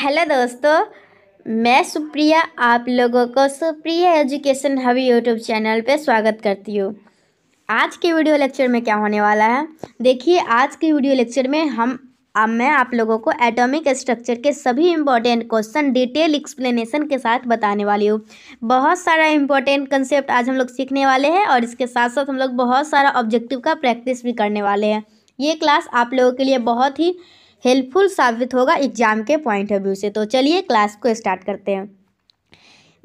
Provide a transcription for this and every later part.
hello दोस्तों मैं सुप्रिया आप लोगों को सुप्रिया एजुकेशन हवी यूट्यूब चैनल पे स्वागत करती हूँ आज के वीडियो लेक्चर में क्या होने वाला है देखिए आज के वीडियो लेक्चर में हम अब मैं आप लोगों को एटॉमिक स्ट्रक्चर के सभी इम्पॉर्टेंट क्वेश्चन डिटेल एक्सप्लेनेशन के साथ बताने वाली हूँ बहुत सारा इम्पॉर्टेंट कंसेप्ट आज हम लोग सीखने वाले हैं और इसके साथ साथ हम लोग बहुत सारा ऑब्जेक्टिव का प्रैक्टिस भी करने वाले हैं ये क्लास आप लोगों के लिए बहुत ही हेल्पफुल साबित होगा एग्जाम के पॉइंट ऑफ व्यू से तो चलिए क्लास को स्टार्ट करते हैं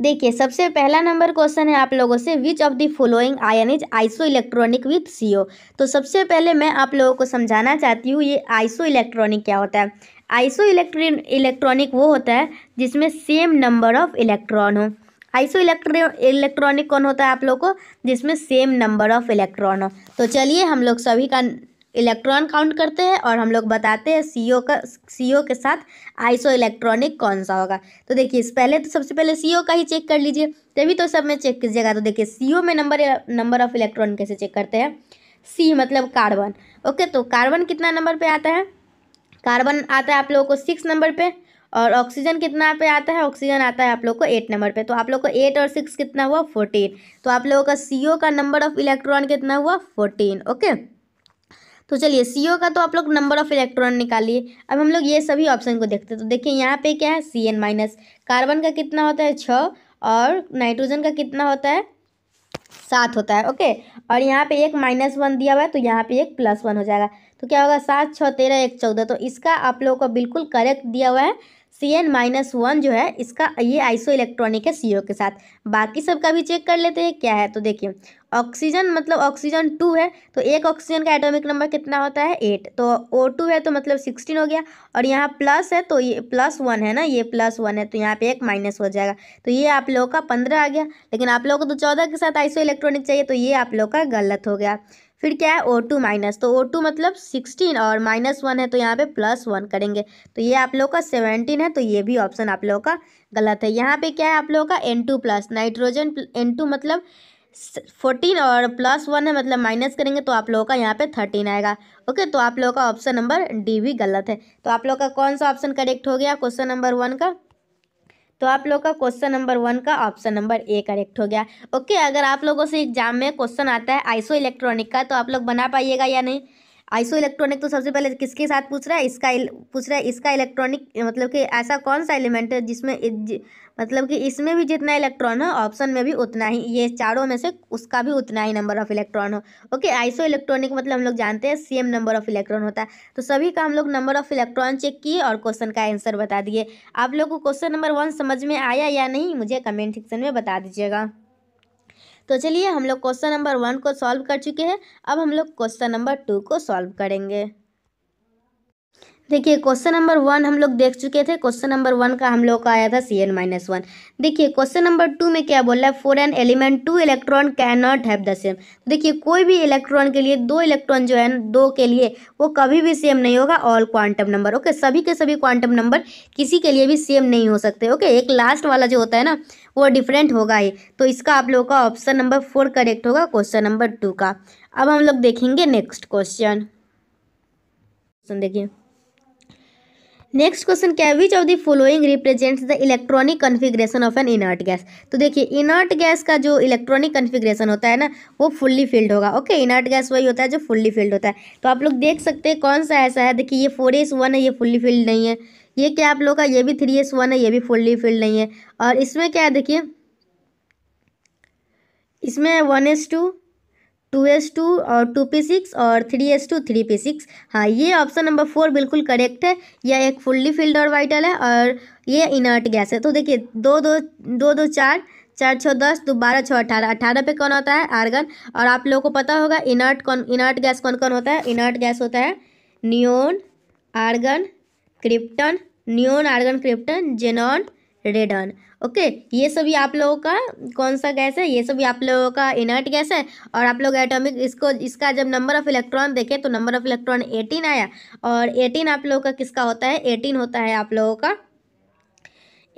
देखिए सबसे पहला नंबर क्वेश्चन है आप लोगों से which of the following ion is isoelectronic with CO तो सबसे पहले मैं आप लोगों को समझाना चाहती हूँ ये आइसो इलेक्ट्रॉनिक क्या होता है आइसो इलेक्ट्रॉनिक वो होता है जिसमें सेम नंबर ऑफ इलेक्ट्रॉन हो आइसो इलेक्ट्रॉनिक कौन होता है आप लोग को जिसमें सेम नंबर ऑफ इलेक्ट्रॉन हो तो चलिए हम लोग सभी का इलेक्ट्रॉन काउंट करते हैं और हम लोग बताते हैं सी का सी के साथ आइसो इलेक्ट्रॉनिक कौन सा होगा तो देखिए इस पहले तो सबसे पहले सी का ही चेक कर लीजिए तभी तो सब में चेक कीजिएगा तो देखिए सी में नंबर नंबर ऑफ इलेक्ट्रॉन कैसे चेक करते हैं सी मतलब कार्बन ओके तो कार्बन कितना नंबर पर आता है कार्बन आता है आप लोगों को सिक्स नंबर पर और ऑक्सीजन कितना पे आता है ऑक्सीजन आता है आप लोग को एट नंबर पे तो आप लोग को एट और सिक्स कितना हुआ फोर्टीन तो आप लोगों का सी का नंबर ऑफ इलेक्ट्रॉन कितना हुआ फोर्टीन ओके तो चलिए सी ओ का तो आप लोग नंबर ऑफ इलेक्ट्रॉन निकालिए अब हम लोग ये सभी ऑप्शन को देखते हैं तो देखिए यहाँ पे क्या है सी एन माइनस कार्बन का कितना होता है छः और नाइट्रोजन का कितना होता है सात होता है ओके और यहाँ पे एक माइनस वन दिया हुआ है तो यहाँ पे एक प्लस वन हो जाएगा तो क्या होगा सात छः तेरह एक चौदह तो इसका आप लोगों को बिल्कुल करेक्ट दिया हुआ है सी एन माइनस वन जो है इसका ये आइसो इलेक्ट्रॉनिक है सी ओ के साथ बाकी सब का भी चेक कर लेते हैं क्या है तो देखिए ऑक्सीजन मतलब ऑक्सीजन टू है तो एक ऑक्सीजन का एटॉमिक नंबर कितना होता है एट तो ओ टू है तो मतलब सिक्सटीन हो गया और यहाँ प्लस है तो ये प्लस वन है ना ये प्लस वन है तो यहाँ पे एक माइनस हो जाएगा तो ये आप लोगों का पंद्रह आ गया लेकिन आप लोगों को तो चौदह के साथ आइसो इलेक्ट्रॉनिक चाहिए तो ये आप लोग का गलत हो गया फिर क्या है ओ टू माइनस तो ओ टू मतलब सिक्सटीन और माइनस वन है तो यहाँ पे प्लस वन करेंगे तो ये आप लोग का सेवेंटीन है तो ये भी ऑप्शन आप लोगों का गलत है यहाँ पे क्या है आप लोगों का N two plus nitrogen N two मतलब फोर्टीन और प्लस वन है मतलब माइनस करेंगे तो आप लोगों का यहाँ पे थर्टीन आएगा ओके तो आप लोगों का ऑप्शन नंबर डी भी गलत है तो आप लोगों का कौन सा ऑप्शन करेक्ट हो गया क्वेश्चन नंबर वन का तो आप लोग का क्वेश्चन नंबर वन का ऑप्शन नंबर ए करेक्ट हो गया ओके अगर आप लोगों से एग्जाम में क्वेश्चन आता है आइसो इलेक्ट्रॉनिक का तो आप लोग बना पाइएगा या नहीं आइसो इलेक्ट्रॉनिक तो सबसे पहले किसके साथ पूछ रहा है इसका पूछ रहा है इसका इलेक्ट्रॉनिक मतलब कि ऐसा कौन सा एलिमेंट है जिसमें मतलब कि इसमें भी जितना इलेक्ट्रॉन हो ऑप्शन में भी उतना ही ये चारों में से उसका भी उतना ही नंबर ऑफ इलेक्ट्रॉन हो ओके आइसो इलेक्ट्रॉनिक मतलब हम लोग जानते हैं सेम नंबर ऑफ इलेक्ट्रॉन होता है तो सभी का हम लोग नंबर ऑफ इलेक्ट्रॉन चेक किए और क्वेश्चन का आंसर बता दिए आप लोग को क्वेश्चन नंबर वन समझ में आया या नहीं मुझे कमेंट सेक्शन में बता दीजिएगा तो चलिए हम लोग क्वेश्चन नंबर वन को सॉल्व कर चुके हैं अब हम लोग क्वेश्चन नंबर टू को सॉल्व करेंगे देखिए क्वेश्चन नंबर वन हम लोग देख चुके थे क्वेश्चन नंबर वन का हम लोग का आया था सी एन माइनस वन देखिए क्वेश्चन नंबर टू में क्या बोल रहा है for an element two electron can not have the same देखिए कोई भी इलेक्ट्रॉन के लिए दो इलेक्ट्रॉन जो है दो के लिए वो कभी भी सेम नहीं होगा ऑल क्वांटम नंबर ओके सभी के सभी क्वांटम नंबर किसी के लिए भी सेम नहीं हो सकते ओके एक लास्ट वाला जो होता है ना वो डिफरेंट होगा ही तो इसका आप लोगों का ऑप्शन नंबर फोर करेक्ट होगा क्वेश्चन नंबर टू का अब हम लोग देखेंगे नेक्स्ट क्वेश्चन क्वेश्चन देखिए नेक्स्ट क्वेश्चन क्या है which of the following represents the electronic configuration of an inert gas तो देखिए इनर्ट गैस का जो इलेक्ट्रॉनिक कन्फिग्रेशन होता है ना वो फुल्ली फिल्ड होगा ओके इनर्ट गैस वही होता है जो फुल्ली फिल्ड होता है तो आप लोग देख सकते हैं कौन सा ऐसा है देखिए ये फोर एस वन है ये फुल्ली फिल्ड नहीं है ये क्या आप लोग का ये भी थ्री एस वन है ये भी फुल्ली फिल्ड नहीं है और इसमें क्या है देखिए इसमें one S two two S two और टू पी सिक्स और three S two three P six हाँ ये ऑप्शन नंबर फोर बिल्कुल करेक्ट है यह एक फुल्ली फील्ड वाइटल है और ये इनर्ट गैस है तो देखिए दो दो दो दो चार चार छः दस दो बारह छः अठारह अठारह पे कौन होता है आर्गन और आप लोगों को पता होगा इनर्ट कौन इनर्ट गैस कौन कौन होता है इनर्ट गैस होता है neon argon krypton neon argon krypton xenon radon okay ये सभी आप लोगों का कौन सा गैस है ये सभी आप लोगों का इनर्ट गैस है और आप लोग एटॉमिक इसको इसका जब नंबर ऑफ इलेक्ट्रॉन देखें तो नंबर ऑफ इलेक्ट्रॉन एटीन आया और एटीन आप लोगों का किसका होता है एटीन होता है आप लोगों का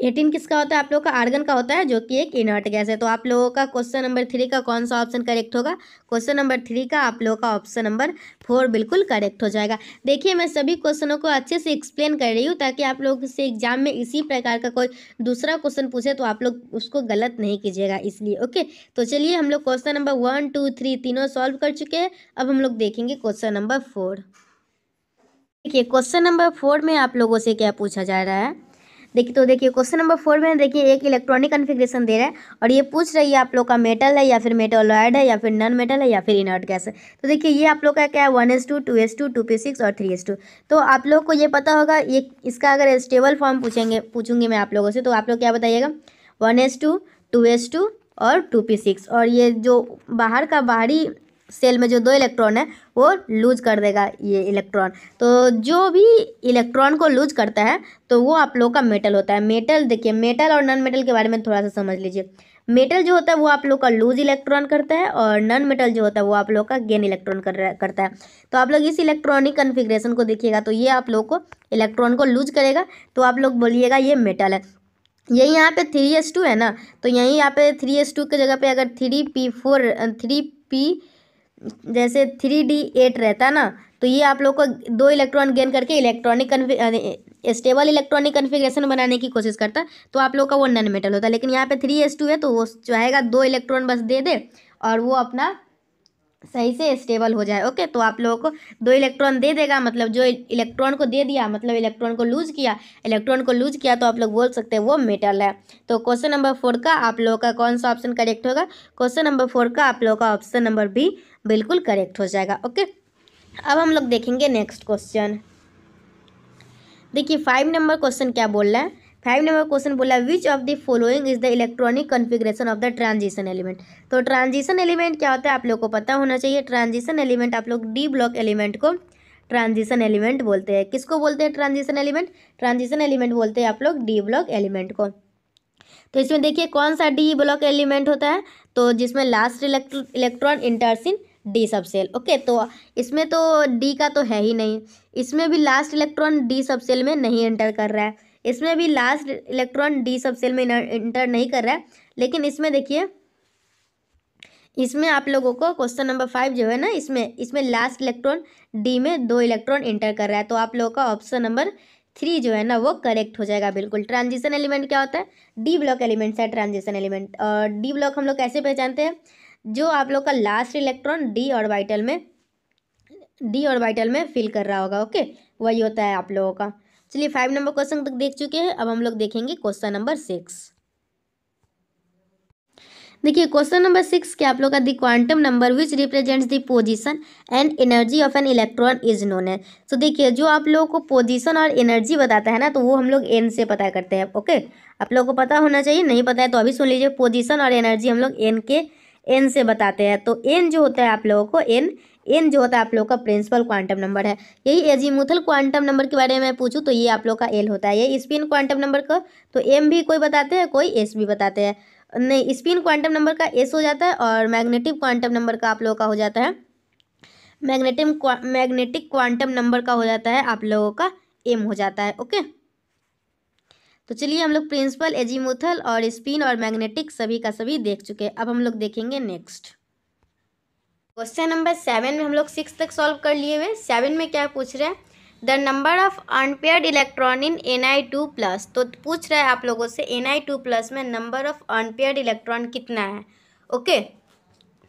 एटीन किसका होता है आप लोग का आर्गन का होता है जो कि एक इनर्ट गैस है तो आप लोगों का क्वेश्चन नंबर थ्री का कौन सा ऑप्शन करेक्ट होगा क्वेश्चन नंबर थ्री का आप लोगों का ऑप्शन नंबर फोर बिल्कुल करेक्ट हो जाएगा देखिए मैं सभी क्वेश्चनों को अच्छे से एक्सप्लेन कर रही हूँ ताकि आप लोग से एग्जाम में इसी प्रकार का कोई दूसरा क्वेश्चन पूछे तो आप लोग उसको गलत नहीं कीजिएगा इसलिए ओके तो चलिए हम लोग question number one two three तीनों सॉल्व कर चुके हैं अब हम लोग देखेंगे क्वेश्चन नंबर फोर देखिए क्वेश्चन नंबर फोर में आप लोगों से क्या पूछा जा रहा है देखिए तो देखिए क्वेश्चन नंबर फोर में देखिए एक इलेक्ट्रॉनिक कन्फिग्रेशन दे रहा है और ये पूछ रही है आप लोग का मेटल है या फिर मेटोलॉयड है या फिर नॉन मेटल है या फिर इनर्ट गैस है तो देखिए ये आप लोग का क्या है one S two two S two two P six और थ्री एस टू तो आप लोग को ये पता होगा ये इसका अगर स्टेबल फॉर्म पूछेंगे पूछूंगी मैं आप लोगों से तो आप लोग क्या बताइएगा one S two two S two और टू पी सिक्स और ये जो बाहर का बाहरी सेल में जो दो इलेक्ट्रॉन है वो लूज कर देगा ये इलेक्ट्रॉन तो जो भी इलेक्ट्रॉन को लूज करता है तो वो आप लोग का मेटल होता है मेटल देखिए मेटल और नॉन मेटल के बारे में थोड़ा सा समझ लीजिए मेटल जो होता है वो आप लोग का लूज इलेक्ट्रॉन करता है और नॉन मेटल जो होता है वो आप लोग का गेन इलेक्ट्रॉन कर करता है तो आप लोग इस इलेक्ट्रॉनिक कन्फिग्रेशन को देखिएगा तो ये आप लोग को इलेक्ट्रॉन को लूज करेगा तो आप लोग बोलिएगा ये मेटल है यही यहाँ पे थ्री एस टू है ना तो यहीं यहाँ पे थ्री एस टू की जगह पे अगर three P four three P जैसे थ्री डी एट रहता ना तो ये आप लोग को दो इलेक्ट्रॉन गेन करके इलेक्ट्रॉनिक स्टेबल इलेक्ट्रॉनिक कन्फिग्रेशन बनाने की कोशिश करता तो आप लोग का वो नन मेटल होता है लेकिन यहाँ पे थ्री एस टू है तो वो चाहेगा दो इलेक्ट्रॉन बस दे दे और वो अपना सही से स्टेबल हो जाए ओके तो आप लोगों को दो इलेक्ट्रॉन दे देगा मतलब जो इलेक्ट्रॉन को दे दिया मतलब इलेक्ट्रॉन को लूज किया इलेक्ट्रॉन को लूज किया तो आप लोग बोल सकते हैं वो मेटल है तो क्वेश्चन नंबर फोर का आप लोगों का कौन सा ऑप्शन करेक्ट होगा क्वेश्चन नंबर फोर का आप लोगों का ऑप्शन नंबर बी बिल्कुल करेक्ट हो जाएगा ओके अब हम लोग देखेंगे नेक्स्ट क्वेश्चन देखिए फाइव नंबर क्वेश्चन क्या बोल रहा है फाइव नंबर क्वेश्चन बोला which of the following is the electronic configuration of the transition element तो ट्रांजिशन एलिमेंट क्या होता है आप लोगों को पता होना चाहिए ट्रांजिशन एलिमेंट आप लोग डी ब्लॉक एलिमेंट को ट्रांजिशन एलिमेंट बोलते हैं किसको बोलते हैं ट्रांजिशन एलिमेंट ट्रांजिशन एलिमेंट बोलते हैं आप लोग डी ब्लॉक एलिमेंट को तो इसमें देखिए कौन सा डी ब्लॉक एलिमेंट होता है तो जिसमें last electron enters in D subshell okay तो इसमें तो डी का तो है ही नहीं इसमें भी last electron D subshell में नहीं एंटर कर रहा है इसमें भी last electron D subshell में इंटर नहीं कर रहा है लेकिन इसमें देखिए इसमें आप लोगों को क्वेश्चन नंबर फाइव जो है ना इसमें इसमें लास्ट इलेक्ट्रॉन डी में दो इलेक्ट्रॉन इंटर कर रहा है तो आप लोगों का ऑप्शन नंबर थ्री जो है ना वो करेक्ट हो जाएगा बिल्कुल ट्रांजिशन एलिमेंट क्या होता है डी ब्लॉक एलिमेंट्स है ट्रांजिशन एलिमेंट और डी ब्लॉक हम लोग कैसे पहचानते हैं जो आप लोग का लास्ट इलेक्ट्रॉन डी ऑर्बिटल में डी ऑर्बिटल में फिल कर रहा होगा ओके वही होता है आप लोगों का चलिए फाइव नंबर क्वेश्चन तक देख चुके हैं अब हम लोग देखेंगे क्वेश्चन नंबर सिक्स देखिए क्वेश्चन नंबर सिक्स के आप लोग का the quantum number which represents the position and energy of an electron is known है सो तो देखिए जो आप लोगों को पोजीशन और एनर्जी बताता है ना तो वो हम लोग एन से पता करते हैं ओके आप लोगों को पता होना चाहिए नहीं पता है तो अभी सुन लीजिए पोजीशन और एनर्जी हम लोग एन के एन से बताते हैं तो एन जो होता है आप लोगों को एन एन जो होता है आप लोगों का प्रिंसिपल क्वांटम नंबर है यही एजीमुथल क्वांटम नंबर के बारे में पूछूँ तो ये आप लोग का एल होता है ये स्पिन क्वांटम नंबर का तो एम भी कोई बताते हैं कोई एस भी बताते हैं नहीं स्पिन क्वांटम नंबर का एस हो जाता है और मैग्नेटिक क्वांटम नंबर का आप लोगों का हो जाता है मैग्नेटिक मैग्नेटिक क्वांटम नंबर का हो जाता है आप लोगों का एम हो जाता है ओके तो चलिए हम लोग प्रिंसिपल एजीमोथल और स्पिन और मैग्नेटिक सभी का सभी देख चुके हैं अब हम लोग देखेंगे नेक्स्ट क्वेश्चन नंबर सेवन में हम लोग सिक्स तक सॉल्व कर लिए हुए सेवन में क्या पूछ रहे हैं the number of unpaired electron in N I two plus तो पूछ रहा है आप लोगों से एन आई टू प्लस में नंबर ऑफ अनपेयर्ड इलेक्ट्रॉन कितना है ओके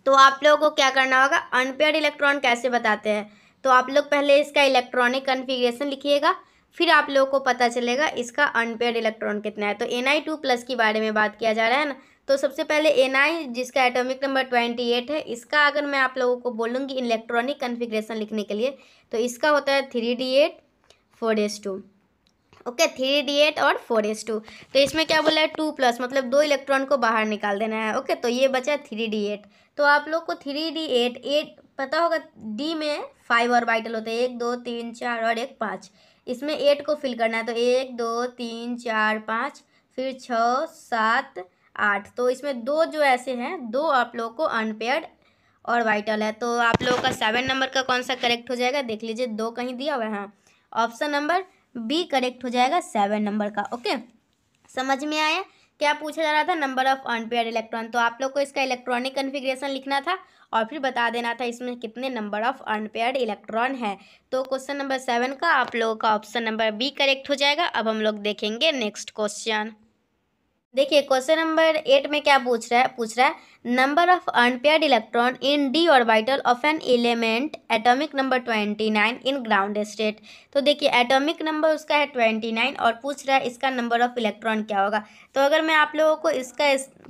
तो आप लोगों को क्या करना होगा अनपेयर्ड इलेक्ट्रॉन कैसे बताते हैं तो आप लोग पहले इसका इलेक्ट्रॉनिक कन्फिग्रेशन लिखिएगा फिर आप लोगों को पता चलेगा इसका अनपेड इलेक्ट्रॉन कितना है तो एन आई टू प्लस के बारे में बात किया जा रहा है ना तो सबसे पहले एन आई जिसका एटॉमिक नंबर ट्वेंटी एट है इसका अगर मैं आप लोगों को बोलूँगी इलेक्ट्रॉनिक कन्फिग्रेशन लिखने के लिए तो इसका होता है three D eight four S two okay three D eight और फोर एस टू तो इसमें क्या बोला है टू प्लस मतलब दो इलेक्ट्रॉन को बाहर निकाल देना है ओके okay, तो ये बचा है थ्री डी एट तो आप लोग को थ्री डी एट एट पता होगा डी में फाइव और वाइटल होते हैं एक दो तीन चार और एक पाँच इसमें एट को फिल करना है तो एक दो तीन चार पाँच फिर छः सात आठ तो इसमें दो जो ऐसे हैं दो आप लोगों को अनपेयर्ड और वाइटल है तो आप लोगों का सेवन नंबर का कौन सा करेक्ट हो जाएगा देख लीजिए दो कहीं दिया हुआ है ऑप्शन नंबर बी करेक्ट हो जाएगा सेवन नंबर का ओके समझ में आया क्या पूछा जा रहा था नंबर ऑफ अनपेयर्ड इलेक्ट्रॉन तो आप लोग को इसका इलेक्ट्रॉनिक कन्फिग्रेशन लिखना था और फिर बता देना था इसमें कितने नंबर ऑफ अनपेयर्ड इलेक्ट्रॉन है तो क्वेश्चन नंबर सेवन का आप लोगों का ऑप्शन नंबर बी करेक्ट हो जाएगा अब हम लोग देखेंगे नेक्स्ट क्वेश्चन देखिए क्वेश्चन नंबर एट में क्या पूछ रहा है पूछ रहा है number of unpaired electron in D orbital of an element atomic number twenty nine in ground state तो देखिए एटॉमिक नंबर उसका है ट्वेंटी नाइन और पूछ रहा है इसका नंबर ऑफ इलेक्ट्रॉन क्या होगा तो अगर मैं आप लोगों को इसका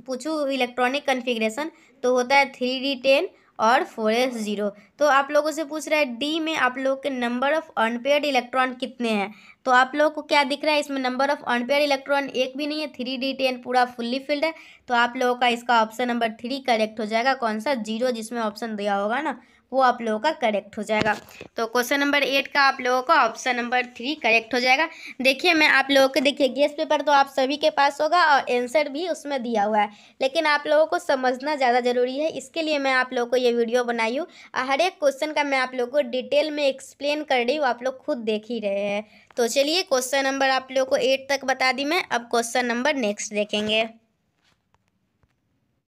पूछूँ इलेक्ट्रॉनिक कन्फिग्रेशन तो होता है थ्री डी टेन और फोर एस जीरो तो आप लोगों से पूछ रहा है डी में आप लोगों के नंबर ऑफ अनपेड इलेक्ट्रॉन कितने हैं तो आप लोगों को क्या दिख रहा है इसमें नंबर ऑफ अनपेड इलेक्ट्रॉन एक भी नहीं है थ्री डी टेन पूरा फुल्ली फिल्ड है तो आप लोगों का इसका ऑप्शन नंबर थ्री करेक्ट हो जाएगा कौन सा जीरो जिसमें ऑप्शन दिया होगा ना वो आप लोगों का करेक्ट हो जाएगा तो क्वेश्चन नंबर एट का आप लोगों का ऑप्शन नंबर थ्री करेक्ट हो जाएगा देखिए मैं आप लोगों को देखिए गेस पेपर तो आप सभी के पास होगा और आंसर भी उसमें दिया हुआ है लेकिन आप लोगों को समझना ज़्यादा ज़रूरी है इसके लिए मैं आप लोगों को ये वीडियो बनाई हूँ हर एक क्वेश्चन का मैं आप लोग को डिटेल में एक्सप्लेन कर रही हूँ आप लोग खुद देख ही रहे हैं तो चलिए क्वेश्चन नंबर आप लोग को एट तक बता दी मैं अब क्वेश्चन नंबर नेक्स्ट देखेंगे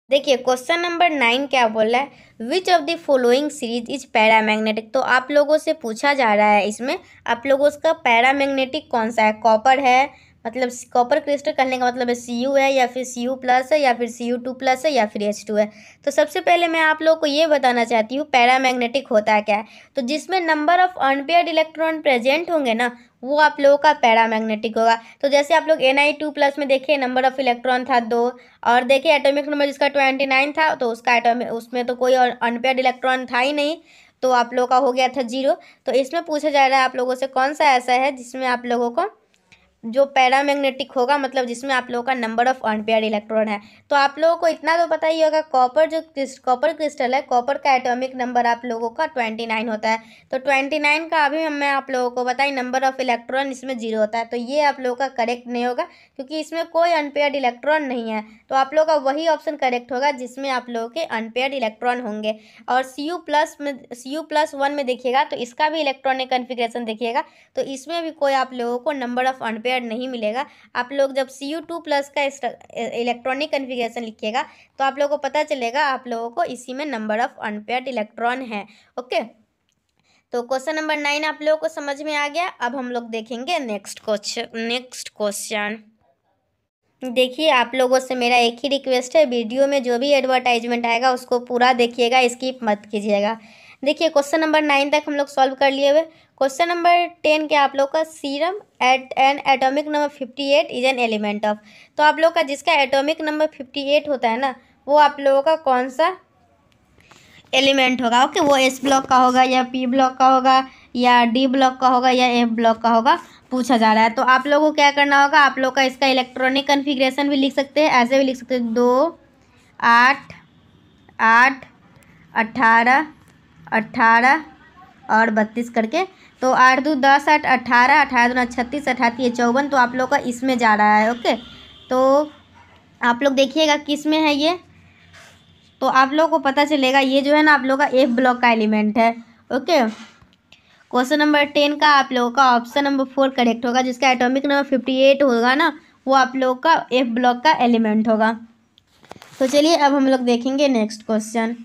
देखिए क्वेश्चन नंबर नाइन क्या बोल रहा है which of the following series is paramagnetic तो आप लोगों से पूछा जा रहा है इसमें आप लोगों उसका पैरामैग्नेटिक कौन सा है कॉपर है मतलब कॉपर क्रिस्टल कहने का मतलब है सी यू है या फिर सी यू प्लस है या फिर सी यू टू प्लस है या फिर एच टू है तो सबसे पहले मैं आप लोगों को ये बताना चाहती हूँ पैरामैग्नेटिक होता है क्या है तो जिसमें number of unpaired electron present होंगे ना वो आप लोगों का पैरामैग्नेटिक होगा तो जैसे आप लोग एन आई टू प्लस में देखिए नंबर ऑफ इलेक्ट्रॉन था दो और देखिए एटॉमिक नंबर जिसका ट्वेंटी नाइन था तो उसका एटोमिक उसमें तो कोई अनपेड इलेक्ट्रॉन था ही नहीं तो आप लोगों का हो गया था जीरो तो इसमें पूछा जा रहा है आप लोगों से कौन सा ऐसा है जिसमें आप लोगों को जो पैरामैग्नेटिक होगा मतलब जिसमें आप लोगों का नंबर ऑफ अनपेयर इलेक्ट्रॉन है तो आप लोगों को इतना तो पता ही होगा कॉपर जो क्रिस्ट कॉपर क्रिस्टल है कॉपर का एटॉमिक नंबर आप लोगों का ट्वेंटी नाइन होता है तो ट्वेंटी नाइन का अभी मैं आप लोगों को बताई नंबर ऑफ इलेक्ट्रॉन इसमें जीरो होता है तो ये आप लोगों का करेक्ट नहीं होगा क्योंकि इसमें कोई अनपेयर इलेक्ट्रॉन नहीं है तो आप लोगों का वही ऑप्शन करेक्ट होगा जिसमें आप लोगों के अनपेयर इलेक्ट्रॉन होंगे और सी यू प्लस में सी यू प्लस वन में देखिएगा तो इसका भी इलेक्ट्रॉनिक कन्फिग्रेशन देखिएगा तो इसमें भी कोई आप लोगों को नंबर ऑफ अनपेयर पेयर नहीं मिलेगा आप लोग जब सी यू टू प्लस का इलेक्ट्रॉनिक कन्फिगेशन लिखिएगा तो आप लोगों को पता चलेगा आप लोगों को इसी में नंबर ऑफ अनपेयर्ड इलेक्ट्रॉन है ओके तो क्वेश्चन नंबर नाइन आप लोगों को समझ में आ गया अब हम लोग देखेंगे नेक्स्ट क्वेश्चन नेक्स्ट क्वेश्चन देखिए आप लोगों से मेरा एक ही रिक्वेस्ट है वीडियो में जो भी एडवर्टाइजमेंट आएगा उसको पूरा देखिएगा स्किप मत कीजिएगा देखिए क्वेश्चन नंबर नाइन तक हम लोग सॉल्व कर लिए हुए क्वेश्चन नंबर टेन के आप लोग का cerium at an atomic number fifty eight is an element of तो आप लोग का जिसका एटॉमिक नंबर फिफ्टी एट होता है ना वो आप लोगों का कौन सा एलिमेंट होगा ओके वो एस ब्लॉक का होगा या पी ब्लॉक का होगा या डी ब्लॉक का होगा या एफ ब्लॉक का होगा पूछा जा रहा है तो आप लोगों को क्या करना होगा आप लोग का इसका इलेक्ट्रॉनिक कन्फिग्रेशन भी लिख सकते हैं ऐसे भी लिख सकते हैं दो आठ आठ अट्ठारह अट्ठारह और बत्तीस करके तो आठ दो दस आठ अट्ठारह अठारह दो छत्तीस अठाती चौवन तो आप लोग का इसमें जा रहा है ओके तो आप लोग देखिएगा किस में है ये तो आप लोगों को पता चलेगा ये जो है ना आप लोग का एफ ब्लॉक का एलिमेंट है ओके क्वेश्चन नंबर टेन का आप लोगों का ऑप्शन नंबर फोर करेक्ट होगा जिसका एटॉमिक नंबर फिफ्टी एट होगा ना वो आप लोगों का एफ ब्लॉक का एलिमेंट होगा तो चलिए अब हम लोग देखेंगे next question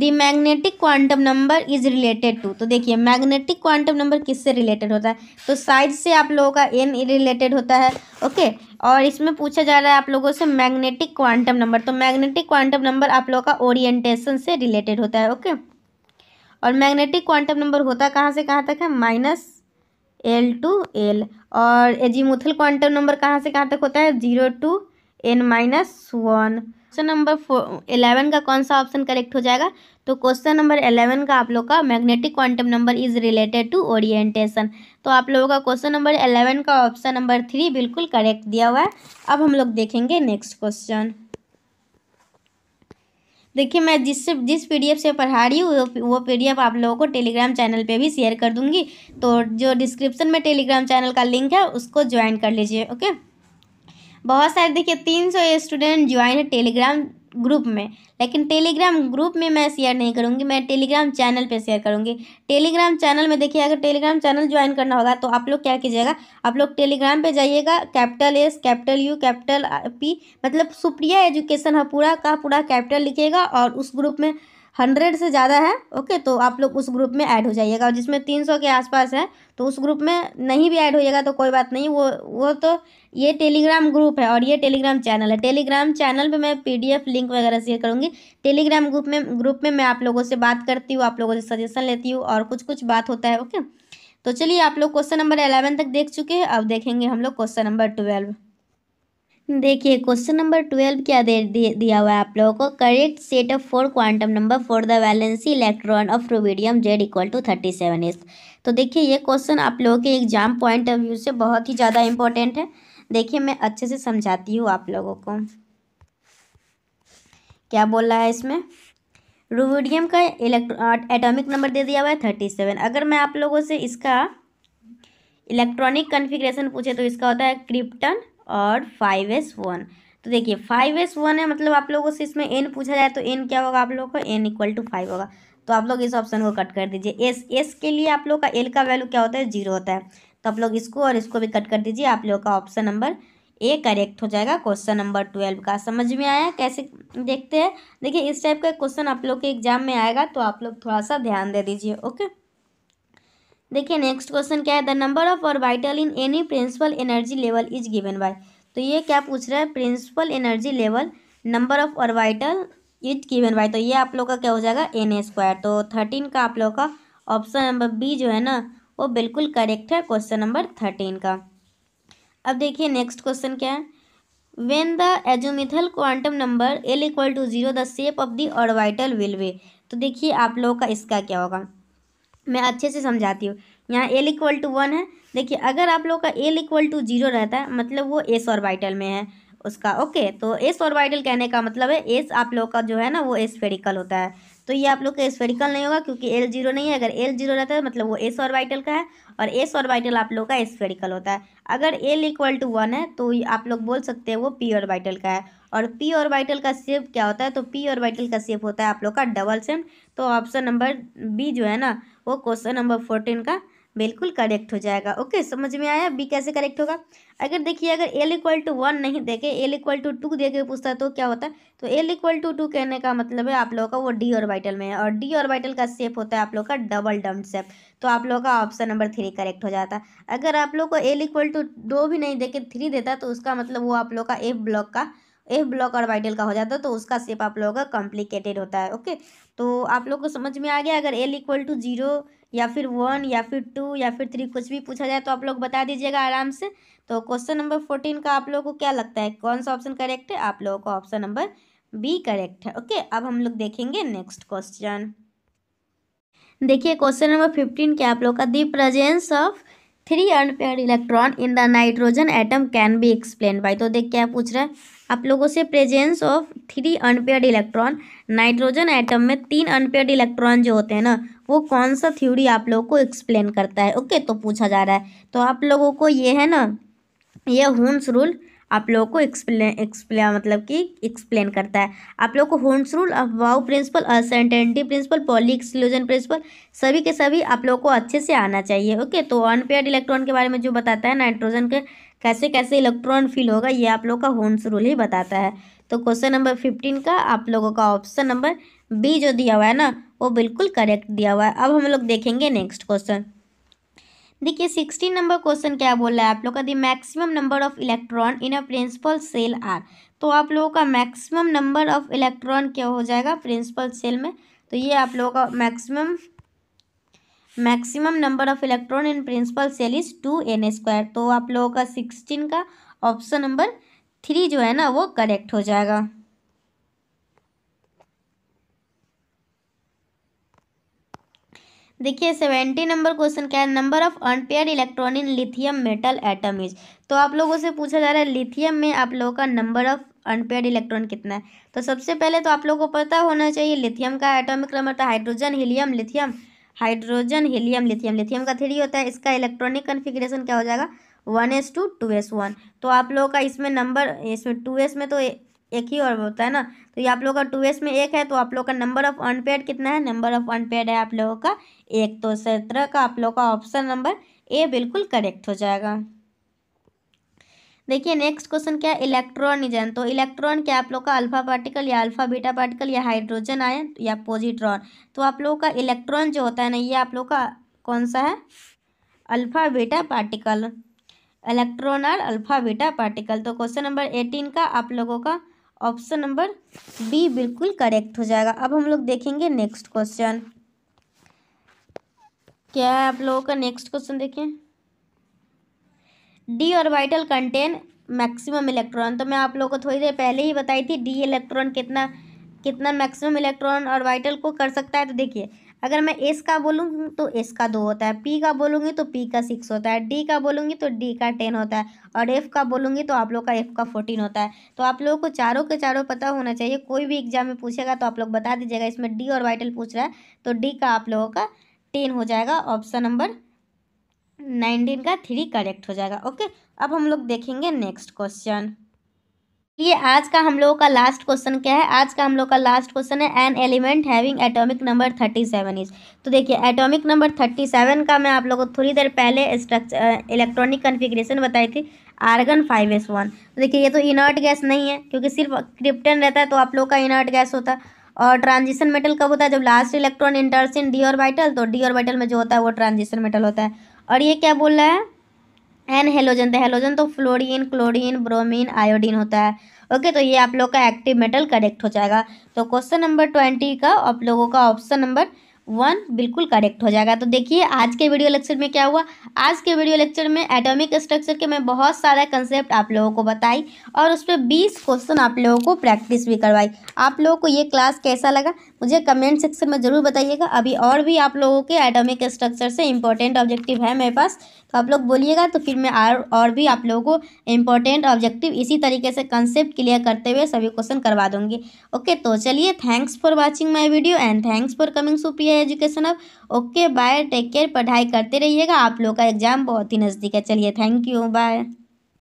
the magnetic quantum number is related to तो देखिए मैग्नेटिक क्वांटम नंबर किससे रिलेटेड होता है तो साइज से आप लोगों का एन रिलेटेड होता है ओके और इसमें पूछा जा रहा है आप लोगों से मैग्नेटिक क्वांटम नंबर तो मैग्नेटिक क्वांटम नंबर आप लोगों का ओरिएंटेशन से रिलेटेड होता है ओके और मैग्नेटिक क्वांटम नंबर होता कहाँ से कहाँ तक है माइनस एल टू एल और एजीमुथल क्वांटम नंबर कहाँ से कहाँ तक होता है zero to N minus one option number four eleven का कौन सा ऑप्शन करेक्ट हो जाएगा तो क्वेश्चन नंबर एलेवन का आप लोग का magnetic quantum number is related to orientation तो आप लोगों का क्वेश्चन नंबर एलेवन का ऑप्शन नंबर थ्री बिल्कुल करेक्ट दिया हुआ है अब हम लोग देखेंगे नेक्स्ट क्वेश्चन देखिए मैं जिस जिस पीडीएफ से पढ़ा रही हूँ वो पीडीएफ आप लोगों को टेलीग्राम चैनल पे भी शेयर कर दूंगी तो जो डिस्क्रिप्शन में टेलीग्राम चैनल का लिंक है उसको ज्वाइन कर लीजिए ओके बहुत सारे देखिए तीन सौ स्टूडेंट ज्वाइन है टेलीग्राम ग्रुप में लेकिन टेलीग्राम ग्रुप में मैं शेयर नहीं करूँगी मैं टेलीग्राम चैनल पे शेयर करूँगी टेलीग्राम चैनल में देखिए अगर टेलीग्राम चैनल ज्वाइन करना होगा तो आप लोग क्या कीजिएगा आप लोग टेलीग्राम पे जाइएगा capital S capital U capital P मतलब सुप्रिया एजुकेशन है हाँ, पूरा का पूरा कैपिटल लिखिएगा और उस ग्रुप में हंड्रेड से ज़्यादा है ओके तो आप लोग उस ग्रुप में ऐड हो जाइएगा और जिसमें तीन सौ के आसपास है तो उस ग्रुप में नहीं भी ऐड होइएगा तो कोई बात नहीं वो वो तो ये टेलीग्राम ग्रुप है और ये टेलीग्राम चैनल है टेलीग्राम चैनल पे मैं पीडीएफ लिंक वगैरह शेयर करूँगी टेलीग्राम ग्रुप में ग्रुप में मैं आप लोगों से बात करती हूँ आप लोगों से सजेशन लेती हूँ और कुछ कुछ बात होता है ओके तो चलिए आप लोग क्वेश्चन नंबर एलेवन तक देख चुके हैं अब देखेंगे हम लोग क्वेश्चन नंबर ट्वेल्व देखिए क्वेश्चन नंबर ट्वेल्व क्या दे दिया हुआ है आप लोगों को correct set of four quantum number for the valency electron of rubidium Z equal to thirty seven is तो देखिए ये क्वेश्चन आप लोगों के एग्जाम पॉइंट ऑफ व्यू से बहुत ही ज़्यादा इंपॉर्टेंट है देखिए मैं अच्छे से समझाती हूँ आप लोगों को क्या बोल रहा है इसमें रूबीडियम का एटॉमिक नंबर दे दिया हुआ है थर्टी सेवन अगर मैं आप लोगों से इसका इलेक्ट्रॉनिक कन्फिग्रेशन पूछे तो इसका होता है क्रिप्टन और फाइव एस वन तो देखिए फाइव एस वन है मतलब आप लोगों से इसमें एन पूछा जाए तो एन क्या होगा आप लोगों को एन इक्वल टू फाइव होगा तो आप लोग इस ऑप्शन को कट कर दीजिए एस एस के लिए आप लोग का एल का वैल्यू क्या होता है जीरो होता है तो आप लोग इसको और इसको भी कट कर दीजिए आप लोगों का ऑप्शन नंबर ए करेक्ट हो जाएगा क्वेश्चन नंबर ट्वेल्व का समझ में आया कैसे देखते हैं देखिए इस टाइप का क्वेश्चन आप लोग के एग्जाम में आएगा तो आप लोग थोड़ा सा ध्यान दे दीजिए ओके देखिए नेक्स्ट क्वेश्चन क्या है the number of orbital in any principal energy level is given by तो ये क्या पूछ रहा है principal energy level number of orbital is given by तो ये आप लोग का क्या हो जाएगा एन स्क्वायर तो थर्टीन का आप लोग का ऑप्शन नंबर बी जो है ना वो बिल्कुल करेक्ट है क्वेश्चन नंबर थर्टीन का अब देखिए नेक्स्ट क्वेश्चन क्या है when the azimuthal quantum number L equal to zero the shape of the orbital will be तो देखिए आप लोगों का इसका क्या होगा मैं अच्छे से समझाती हूँ यहाँ एल इक्वल टू वन है देखिए अगर आप लोग का एल इक्वल टू जीरो रहता है मतलब वो एस वाइटल में है उसका ओके तो एस वाइटल कहने का मतलब है एस आप लोग का जो है ना वो एस्फेरिकल होता है तो ये आप लोग का एस्फेरिकल नहीं होगा क्योंकि एल जीरो नहीं है अगर एल जीरो रहता है तो मतलब वो एस वाइटल का है और एस वाइटल आप लोग का स्फेरिकल होता है अगर एल इक्वल टू वन है तो आप लोग बोल सकते हैं वो पी वाइटल का है और पी वाइटल का सेप क्या होता है तो पी वाइटल का सेप होता है आप लोग का डबल सेम तो ऑप्शन नंबर बी जो है ना वो क्वेश्चन नंबर फोर्टीन का बिल्कुल करेक्ट हो जाएगा ओके समझ में आया बी कैसे करेक्ट होगा अगर देखिए अगर एल इक्वल टू वन नहीं देखे एल इक्वल टू टू दे के पूछता है तो क्या होता है तो एल इक्वल टू टू कहने का मतलब है आप लोगों का वो डी ऑर्बिटल में है और डी ऑर्बिटल का सेप होता है आप लोग का डबल डम्ड सेप तो आप लोगों का ऑप्शन नंबर थ्री करेक्ट हो जाता अगर आप लोग को एल इक्वल टू दो भी नहीं देखे थ्री देता तो उसका मतलब वो आप लोग का एफ ब्लॉक का एफ ब्लॉक और वाइटल का हो जाता है तो उसका शेप आप लोगों का कॉम्प्लिकेटेड होता है ओके तो आप लोग को समझ में आ गया अगर एल इक्वल टू जीरो या फिर वन या फिर टू या फिर थ्री कुछ भी पूछा जाए तो आप लोग बता दीजिएगा आराम से तो क्वेश्चन नंबर फोर्टीन का आप लोगों को क्या लगता है कौन सा ऑप्शन करेक्ट है आप लोगों का ऑप्शन नंबर बी करेक्ट है ओके अब हम लोग देखेंगे नेक्स्ट क्वेश्चन देखिए क्वेश्चन नंबर फिफ्टीन के आप लोग का the presence of three unpaired electron in the nitrogen atom can be explained by तो देख क्या पूछ रहा है आप लोगों से presence of three unpaired electron nitrogen atom में तीन अनपेयर्ड इलेक्ट्रॉन जो होते हैं ना वो कौन सा थ्योरी आप लोगों को एक्सप्लेन करता है ओके तो पूछा जा रहा है तो आप लोगों को ये है ना ये हुन्स रूल आप लोगों को एक्सप्लेन एक्सप्लेन मतलब कि एक्सप्लेन करता है आप लोगों को Hund's rule Aufbau principle uncertainty principle Pauli exclusion principle सभी के सभी आप लोगों को अच्छे से आना चाहिए ओके तो अनपेयर्ड इलेक्ट्रॉन के बारे में जो बताता है नाइट्रोजन के कैसे कैसे इलेक्ट्रॉन फील होगा ये आप लोग का होन्स रूल ही बताता है तो क्वेश्चन नंबर फिफ्टीन का आप लोगों का ऑप्शन नंबर बी जो दिया हुआ है ना वो बिल्कुल करेक्ट दिया हुआ है अब हम लोग देखेंगे नेक्स्ट क्वेश्चन देखिए सिक्सटीन नंबर क्वेश्चन क्या बोल रहा है आप लोग का the maximum number of electron in a principal shell are तो आप लोगों का मैक्सिमम नंबर ऑफ इलेक्ट्रॉन क्या हो जाएगा प्रिंसिपल सेल में तो ये आप लोगों का maximum maximum number of electron in principal shell is two N square तो आप लोगों का सिक्सटीन का ऑप्शन नंबर थ्री जो है ना वो करेक्ट हो जाएगा देखिए सेवेंटी नंबर क्वेश्चन क्या है number of unpaired electron in lithium metal atom is तो आप लोगों से पूछा जा रहा है लिथियम में आप लोगों का नंबर ऑफ अनपेयर इलेक्ट्रॉन कितना है तो सबसे पहले तो आप लोगों को पता होना चाहिए लिथियम का एटॉमिक नंबर था hydrogen helium lithium hydrogen helium lithium lithium का थ्री होता है इसका इलेक्ट्रॉनिक कन्फिग्रेशन क्या हो जाएगा one S two two S one तो आप लोगों का इसमें नंबर इसमें टू एस में तो ए, एक ही और होता है ना तो ये आप लोगों का टू एस में एक है तो आप लोगों का नंबर ऑफ अनपेड कितना है नंबर ऑफ अनपेड है आप लोगों का एक तो सत्रह का आप लोगों का ऑप्शन नंबर ए बिल्कुल करेक्ट हो जाएगा देखिए नेक्स्ट क्वेश्चन क्या है इलेक्ट्रॉन तो इलेक्ट्रॉन क्या आप लोग का अल्फा पार्टिकल या अल्फा बीटा पार्टिकल या हाइड्रोजन आयन या पॉजिट्रॉन तो आप लोगों का इलेक्ट्रॉन जो होता है ना ये आप लोग का कौन सा है अल्फा बीटा पार्टिकल इलेक्ट्रॉन और अल्फा बीटा पार्टिकल तो क्वेश्चन नंबर एटीन का आप लोगों का ऑप्शन नंबर बी बिल्कुल करेक्ट हो जाएगा अब हम लोग देखेंगे नेक्स्ट क्वेश्चन क्या है आप लोगों का नेक्स्ट क्वेश्चन देखें D orbital contain maximum electron तो मैं आप लोगों को थोड़ी देर पहले ही बताई थी डी इलेक्ट्रॉन कितना कितना मैक्सिमम इलेक्ट्रॉन ऑर्बिटल को कर सकता है तो देखिए अगर मैं एस का बोलूँगी तो एस का दो होता है पी का बोलूँगी तो पी का सिक्स होता है डी का बोलूँगी तो डी का टेन होता है और एफ़ का बोलूँगी तो आप लोग का एफ़ का फोर्टीन होता है तो आप लोगों को चारों के चारों पता होना चाहिए कोई भी एग्जाम में पूछेगा तो आप लोग बता दीजिएगा इसमें डी और वाइटल पूछ रहा है तो डी का आप लोगों का टेन हो जाएगा ऑप्शन नंबर नाइनटीन का थ्री करेक्ट हो जाएगा ओके अब हम लोग देखेंगे नेक्स्ट क्वेश्चन ये आज का हम लोगों का लास्ट क्वेश्चन क्या है आज का हम लोग का लास्ट क्वेश्चन है an element having atomic number thirty seven is तो देखिए एटॉमिक नंबर थर्टी सेवन का मैं आप लोगों को थोड़ी देर पहले स्ट्रक्चर इलेक्ट्रॉनिक कन्फिग्रेशन बताई थी आर्गन फाइव एस वन तो देखिए ये तो इनर्ट गैस नहीं है क्योंकि सिर्फ क्रिप्टन रहता है तो आप लोग का इनर्ट गैस होता है और ट्रांजिशन मेटल कब होता है जब last electron enters in D orbital तो डी और बाइटल में जो होता है वो ट्रांजिशन मेटल होता है और ये क्या बोल रहा है एन हेलोजन तो हेलोजन तो फ्लोरीन क्लोरीन ब्रोमीन आयोडीन होता है ओके तो ये आप लोग का एक्टिव मेटल करेक्ट हो जाएगा तो क्वेश्चन नंबर ट्वेंटी का आप लोगों का ऑप्शन नंबर वन बिल्कुल करेक्ट हो जाएगा तो देखिए आज के वीडियो लेक्चर में क्या हुआ आज के वीडियो लेक्चर में एटॉमिक स्ट्रक्चर के मैं बहुत सारा कंसेप्ट आप लोगों को बताई और उस पर बीस क्वेश्चन आप लोगों को प्रैक्टिस भी करवाई आप लोगों को ये क्लास कैसा लगा मुझे कमेंट सेक्शन में ज़रूर बताइएगा अभी और भी आप लोगों के एटॉमिक स्ट्रक्चर से इंपॉर्टेंट ऑब्जेक्टिव है मेरे पास तो आप लोग बोलिएगा तो फिर मैं और और भी आप लोगों को इम्पोर्टेंट ऑब्जेक्टिव इसी तरीके से कंसेप्ट क्लियर करते हुए सभी क्वेश्चन करवा दूँगी ओके तो चलिए thanks for watching my video and thanks for coming Supriya Education अब ओके बाय टेक केयर पढ़ाई करते रहिएगा आप लोग का एग्जाम बहुत ही नज़दीक है चलिए थैंक यू बाय